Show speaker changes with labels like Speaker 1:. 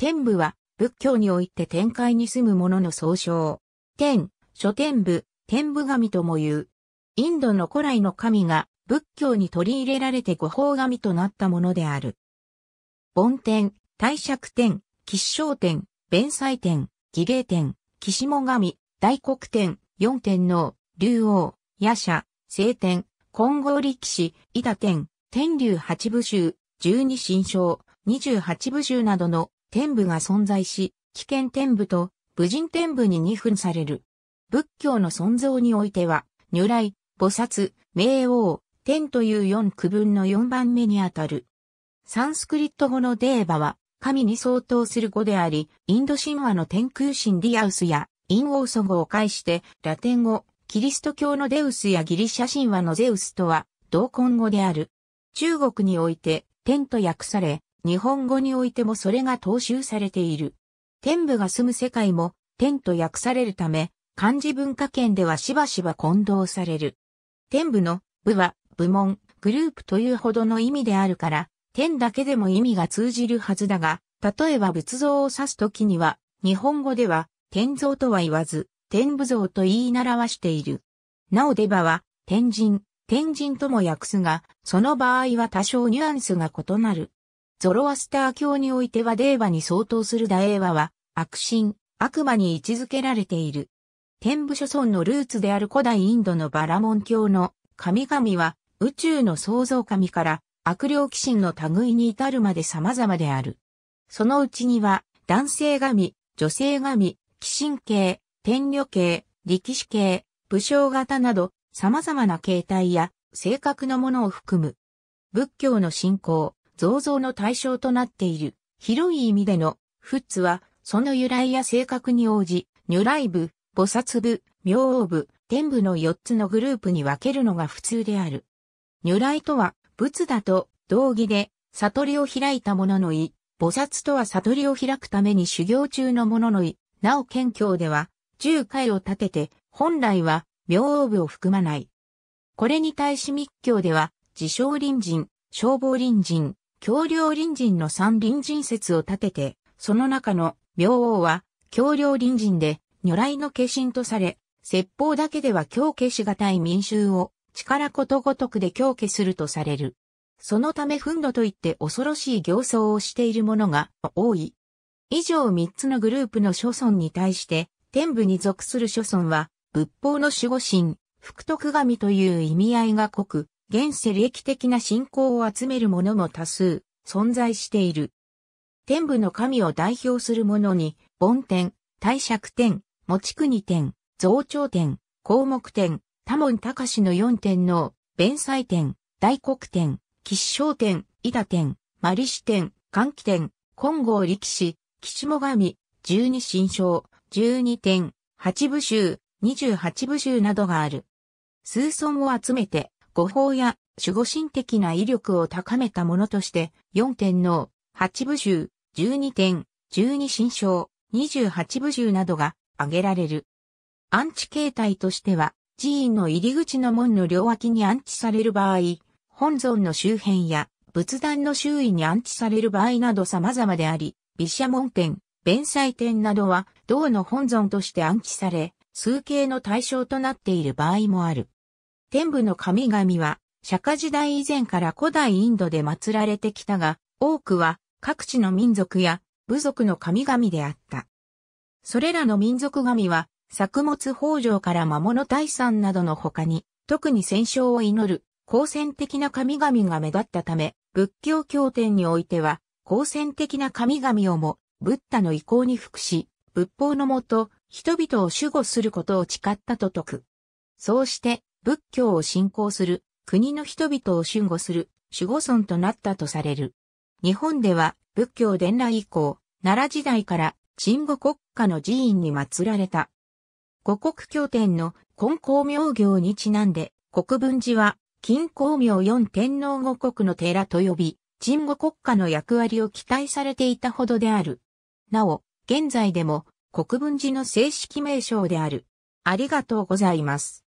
Speaker 1: 天部は仏教において天界に住む者の総称。天、諸天部、天部神とも言う。インドの古来の神が仏教に取り入れられて五法神となったものである。梵天、大釈天、吉祥天、弁祭天、儀礼天、岸も神、大黒天、四天王、竜王、夜叉、聖天、金剛力士、伊田天、天竜八部衆、十二神将、二十八部衆などの天部が存在し、危険天部と無人天部に二分される。仏教の存像においては、如来、菩薩、冥王、天という四区分の四番目にあたる。サンスクリット語のデーバは、神に相当する語であり、インド神話の天空神ディアウスや、陰王祖語を介して、ラテン語、キリスト教のデウスやギリシャ神話のゼウスとは、同根語である。中国において、天と訳され、日本語においてもそれが踏襲されている。天部が住む世界も、天と訳されるため、漢字文化圏ではしばしば混同される。天部の部は部門、グループというほどの意味であるから、天だけでも意味が通じるはずだが、例えば仏像を指すときには、日本語では天像とは言わず、天部像と言い習わしている。なお出場は、天神、天神とも訳すが、その場合は多少ニュアンスが異なる。ゾロアスター教においてはデーバに相当するダエーは、悪神、悪魔に位置づけられている。天武諸村のルーツである古代インドのバラモン教の神々は、宇宙の創造神から悪霊鬼神の類に至るまで様々である。そのうちには、男性神、女性神、鬼神系、天女系、力士系、武将型など、様々な形態や性格のものを含む。仏教の信仰、造造の対象となっている。広い意味での仏は、その由来や性格に応じ、如来部、菩薩部、明王部、天部の4つのグループに分けるのが普通である。如来とは、仏だと道義で、悟りを開いた者の意、菩薩とは悟りを開くために修行中の者の意、なお謙虚では、十回を立てて、本来は、明王部を含まない。これに対し密教では、自称隣人、消防隣人、橋梁隣人の三隣人説を立てて、その中の明王は橋梁隣人で如来の化身とされ、説法だけでは強化しがたい民衆を力ことごとくで強化するとされる。そのため憤怒といって恐ろしい行走をしている者が多い。以上三つのグループの諸村に対して、天部に属する諸村は、仏法の守護神、福徳神という意味合いが濃く、現世歴的な信仰を集める者も多数存在している。天部の神を代表する者に、梵天、大釈天、持国天、増長天、項目天、多門隆の四天の、弁才天、大黒天、吉祥天、伊田天、マリシ天、寒気天、金剛力士、岸も神、十二神将、十二天、八部衆、二十八部衆などがある。数尊を集めて、語法や守護神的な威力を高めたものとして、4天皇、8部衆、12十12将、二28部衆などが挙げられる。安置形態としては、寺院の入り口の門の両脇に安置される場合、本尊の周辺や仏壇の周囲に安置される場合など様々であり、毘沙門天、弁祭天などは銅の本尊として安置され、数形の対象となっている場合もある。天武の神々は、釈迦時代以前から古代インドで祀られてきたが、多くは各地の民族や部族の神々であった。それらの民族神は、作物豊穣から魔物退散などの他に、特に戦勝を祈る、好戦的な神々が目立ったため、仏教経典においては、好戦的な神々をも、ブッダの意向に服し、仏法のもと、人々を守護することを誓ったと説く。そうして、仏教を信仰する、国の人々を守護する、守護村となったとされる。日本では仏教伝来以降、奈良時代から鎮護国家の寺院に祀られた。五国経典の根光明行にちなんで、国分寺は金光明四天皇五国の寺と呼び、鎮護国家の役割を期待されていたほどである。なお、現在でも国分寺の正式名称である。ありがとうございます。